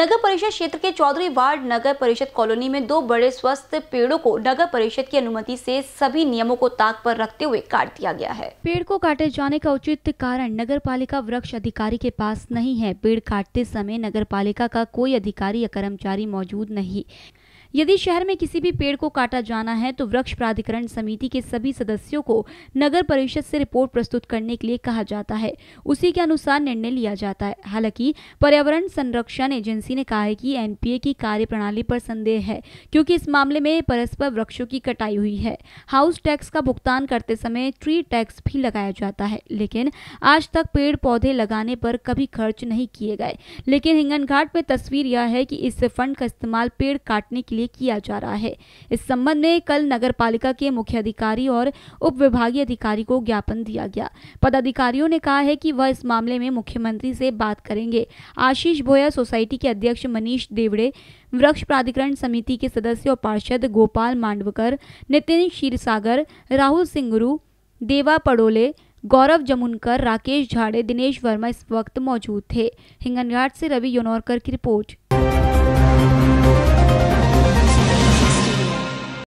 नगर परिषद क्षेत्र के चौधरी वार्ड नगर परिषद कॉलोनी में दो बड़े स्वस्थ पेड़ों को नगर परिषद की अनुमति से सभी नियमों को ताक पर रखते हुए काट दिया गया है पेड़ को काटे जाने का उचित कारण नगर पालिका वृक्ष अधिकारी के पास नहीं है पेड़ काटते समय नगर पालिका का कोई अधिकारी या कर्मचारी मौजूद नहीं यदि शहर में किसी भी पेड़ को काटा जाना है तो वृक्ष प्राधिकरण समिति के सभी सदस्यों को नगर परिषद से रिपोर्ट प्रस्तुत करने के लिए कहा जाता है उसी के अनुसार निर्णय लिया जाता है हालांकि पर्यावरण संरक्षण एजेंसी एजेंसी ने कहा है कि एनपीए की कार्यप्रणाली पर संदेह है क्योंकि इस मामले में परस्पर वृक्षों की कटाई हुई है हाउस टैक्स का भुगतान करते समय ट्री टैक्स भी लगाया जाता है लेकिन आज तक पेड़ पौधे लगाने पर कभी खर्च नहीं किए गए लेकिन हिंगन घाट में तस्वीर यह है कि इस फंड का इस्तेमाल पेड़ काटने के लिए किया जा रहा है इस संबंध में कल नगर पालिका के मुख्य अधिकारी और उप विभागीय अधिकारी को ज्ञापन दिया गया पदाधिकारियों ने कहा है कि वह इस मामले में मुख्यमंत्री से बात करेंगे आशीष भोया सोसाइटी के अध्यक्ष मनीष देवड़े वृक्ष प्राधिकरण समिति के सदस्य और पार्षद गोपाल मांडवकर नितिन क्षीरसागर राहुल सिंगरू देवा पड़ोले गौरव जमुनकर राकेश झाड़े दिनेश वर्मा इस वक्त मौजूद थे हिंगनघाट से रवि योनौरकर की रिपोर्ट